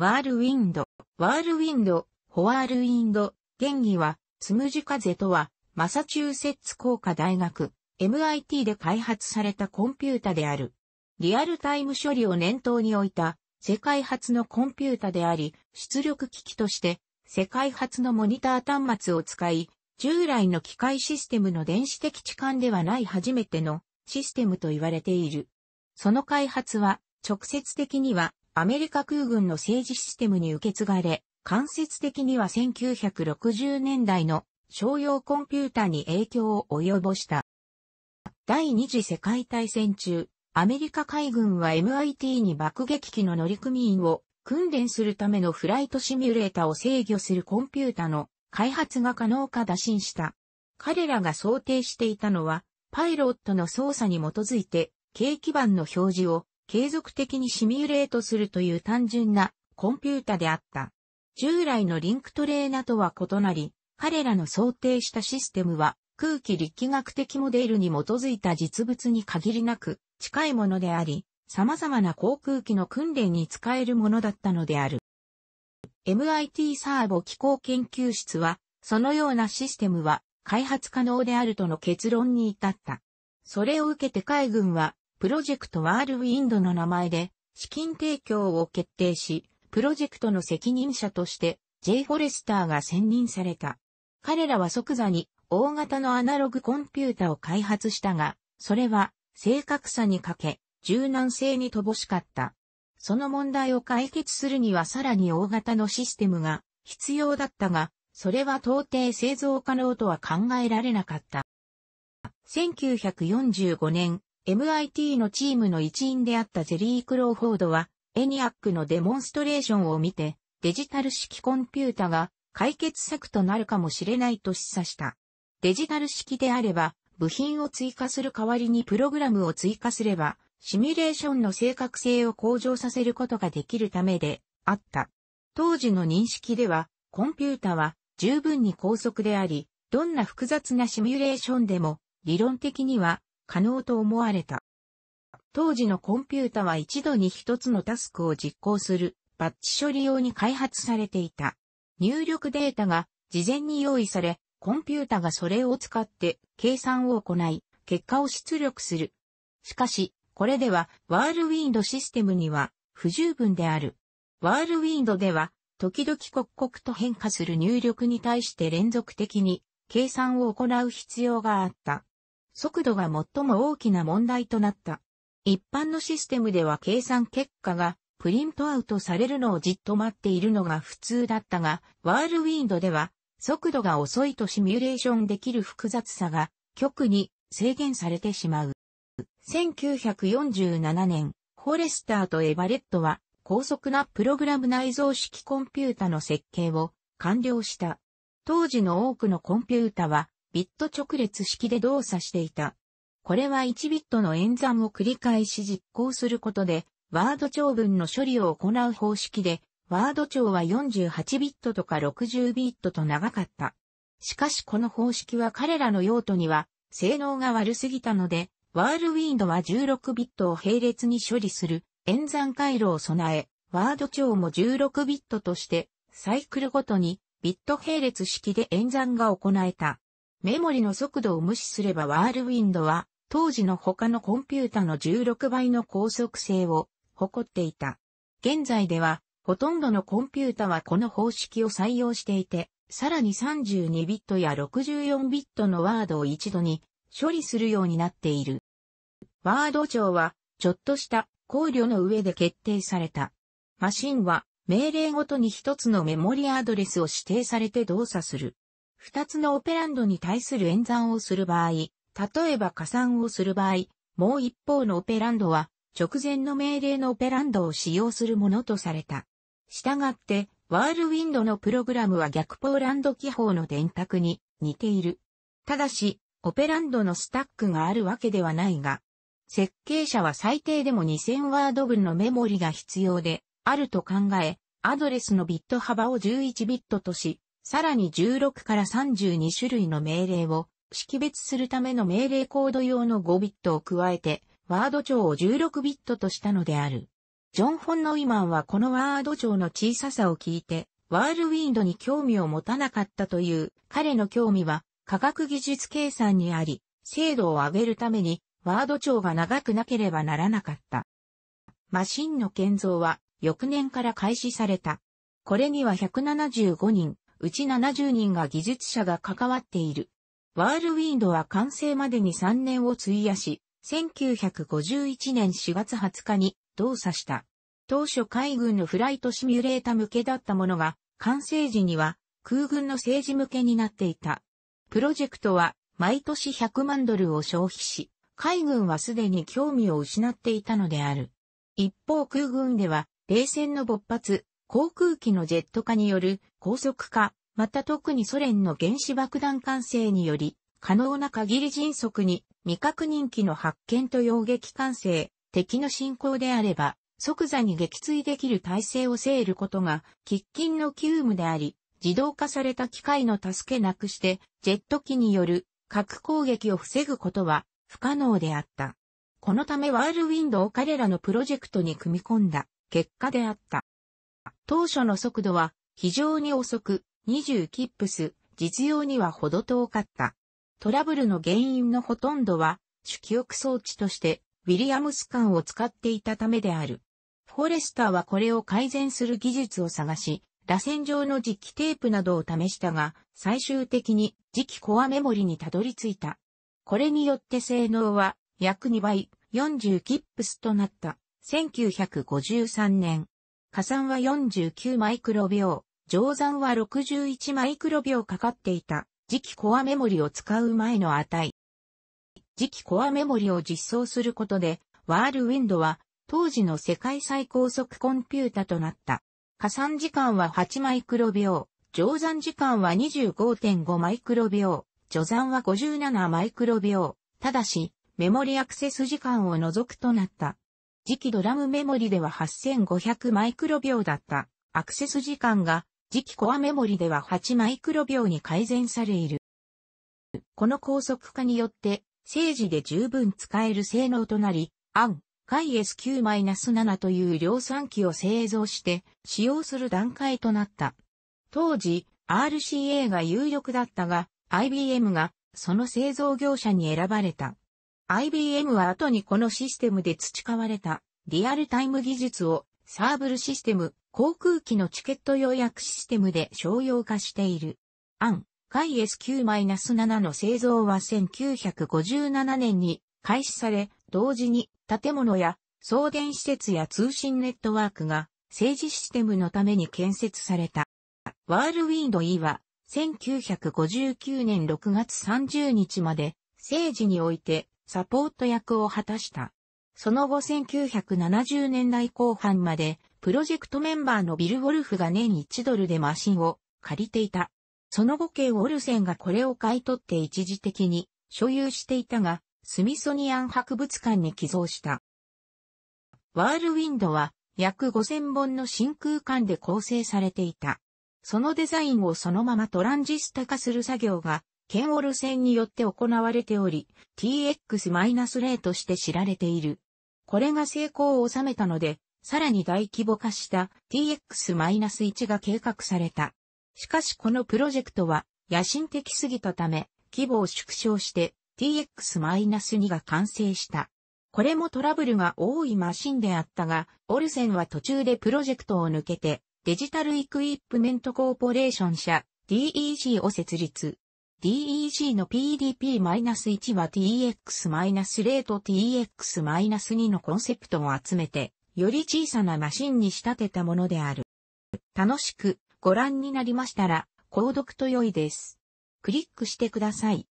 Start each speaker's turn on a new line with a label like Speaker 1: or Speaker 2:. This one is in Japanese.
Speaker 1: ワールウィンド、ワールウィンド、ホワールウィンド、原義は、つむじ風とは、マサチューセッツ工科大学、MIT で開発されたコンピュータである。リアルタイム処理を念頭に置いた、世界初のコンピュータであり、出力機器として、世界初のモニター端末を使い、従来の機械システムの電子的置換ではない初めてのシステムと言われている。その開発は直接的にはアメリカ空軍の政治システムに受け継がれ、間接的には1960年代の商用コンピュータに影響を及ぼした。第二次世界大戦中、アメリカ海軍は MIT に爆撃機の乗組員を訓練するためのフライトシミュレータを制御するコンピュータの開発が可能か打診した。彼らが想定していたのは、パイロットの操作に基づいて、軽基板の表示を継続的にシミュレートするという単純なコンピュータであった。従来のリンクトレーナとは異なり、彼らの想定したシステムは空気力学的モデルに基づいた実物に限りなく近いものであり、様々な航空機の訓練に使えるものだったのである。MIT サーボ機構研究室は、そのようなシステムは開発可能であるとの結論に至った。それを受けて海軍はプロジェクトワールウィンドの名前で資金提供を決定し、プロジェクトの責任者として J. フォレスターが選任された。彼らは即座に大型のアナログコンピュータを開発したが、それは正確さに欠け、柔軟性に乏しかった。その問題を解決するにはさらに大型のシステムが必要だったが、それは到底製造可能とは考えられなかった。1945年、MIT のチームの一員であったジェリー・クローフォードは、エニアックのデモンストレーションを見て、デジタル式コンピュータが解決策となるかもしれないと示唆した。デジタル式であれば、部品を追加する代わりにプログラムを追加すれば、シミュレーションの正確性を向上させることができるためであった。当時の認識では、コンピュータは十分に高速であり、どんな複雑なシミュレーションでも、理論的には可能と思われた。当時のコンピュータは一度に一つのタスクを実行するバッチ処理用に開発されていた。入力データが事前に用意され、コンピュータがそれを使って計算を行い、結果を出力する。しかし、これではワールウィンドシステムには不十分である。ワールウィンドでは、時々刻々と変化する入力に対して連続的に計算を行う必要があった。速度が最も大きな問題となった。一般のシステムでは計算結果がプリントアウトされるのをじっと待っているのが普通だったが、ワールウィンドでは速度が遅いとシミュレーションできる複雑さが極に制限されてしまう。1947年、フォレスターとエバレットは高速なプログラム内蔵式コンピュータの設計を完了した。当時の多くのコンピュータはビット直列式で動作していた。これは1ビットの演算を繰り返し実行することで、ワード長文の処理を行う方式で、ワード長は48ビットとか60ビットと長かった。しかしこの方式は彼らの用途には性能が悪すぎたので、ワールウィンドは16ビットを並列に処理する演算回路を備え、ワード長も16ビットとして、サイクルごとにビット並列式で演算が行えた。メモリの速度を無視すればワールウィンドは、当時の他のコンピュータの16倍の高速性を誇っていた。現在では、ほとんどのコンピュータはこの方式を採用していて、さらに32ビットや64ビットのワードを一度に処理するようになっている。ワード長は、ちょっとした考慮の上で決定された。マシンは、命令ごとに一つのメモリアドレスを指定されて動作する。二つのオペランドに対する演算をする場合、例えば加算をする場合、もう一方のオペランドは、直前の命令のオペランドを使用するものとされた。従って、ワールウィンドのプログラムは逆ポーランド記法の電卓に似ている。ただし、オペランドのスタックがあるわけではないが、設計者は最低でも2000ワード分のメモリが必要であると考え、アドレスのビット幅を11ビットとし、さらに16から32種類の命令を識別するための命令コード用の5ビットを加えて、ワード帳を16ビットとしたのである。ジョン・フォン・ノイマンはこのワード帳の小ささを聞いて、ワールウィンドに興味を持たなかったという、彼の興味は科学技術計算にあり、精度を上げるために、ワード帳が長くなければならなかった。マシンの建造は翌年から開始された。これには175人、うち70人が技術者が関わっている。ワールウィンドは完成までに3年を費やし、1951年4月20日に動作した。当初海軍のフライトシミュレータ向けだったものが、完成時には空軍の政治向けになっていた。プロジェクトは毎年100万ドルを消費し、海軍はすでに興味を失っていたのである。一方空軍では、冷戦の勃発、航空機のジェット化による高速化、また特にソ連の原子爆弾完成により、可能な限り迅速に未確認機の発見と要撃完成、敵の進行であれば、即座に撃墜できる体制をせえることが、喫緊の急務であり、自動化された機械の助けなくして、ジェット機による核攻撃を防ぐことは不可能であった。このためワールウィンドを彼らのプロジェクトに組み込んだ結果であった。当初の速度は非常に遅く、20キップス、実用にはほど遠かった。トラブルの原因のほとんどは、主記憶装置として、ウィリアムス間を使っていたためである。フォレスターはこれを改善する技術を探し、螺旋状の磁気テープなどを試したが、最終的に磁気コアメモリにたどり着いた。これによって性能は約2倍、40キップスとなった。1953年、加算は49マイクロ秒、乗算は61マイクロ秒かかっていた、次期コアメモリを使う前の値。次期コアメモリを実装することで、ワールウィンドは当時の世界最高速コンピュータとなった。加算時間は8マイクロ秒、乗算時間は25.5マイクロ秒、除算は57マイクロ秒。ただし、メモリアクセス時間を除くとなった。次期ドラムメモリでは8500マイクロ秒だったアクセス時間が次期コアメモリでは8マイクロ秒に改善されいる。この高速化によって正時で十分使える性能となり、暗、解 S9-7 という量産機を製造して使用する段階となった。当時、RCA が有力だったが、IBM がその製造業者に選ばれた。IBM は後にこのシステムで培われたリアルタイム技術をサーブルシステム、航空機のチケット予約システムで商用化している。アン、海 SQ-7 の製造は1957年に開始され、同時に建物や送電施設や通信ネットワークが政治システムのために建設された。ワールウィンド E は1959年6月30日まで政治においてサポート役を果たした。その後1970年代後半まで、プロジェクトメンバーのビル・ウォルフが年1ドルでマシンを借りていた。その後ケウオルセンがこれを買い取って一時的に所有していたが、スミソニアン博物館に寄贈した。ワールウィンドは約5000本の真空管で構成されていた。そのデザインをそのままトランジスタ化する作業がケンオルンによって行われており、TX-0 として知られている。これが成功を収めたので、さらに大規模化した TX-1 が計画された。しかしこのプロジェクトは野心的すぎたため、規模を縮小して TX-2 が完成した。これもトラブルが多いマシンであったが、オルセンは途中でプロジェクトを抜けて、デジタルイクイップメントコーポレーション社 DEC を設立。DEG の PDP-1 は TX-0 と TX-2 のコンセプトを集めて、より小さなマシンに仕立てたものである。楽しくご覧になりましたら、購読と良いです。クリックしてください。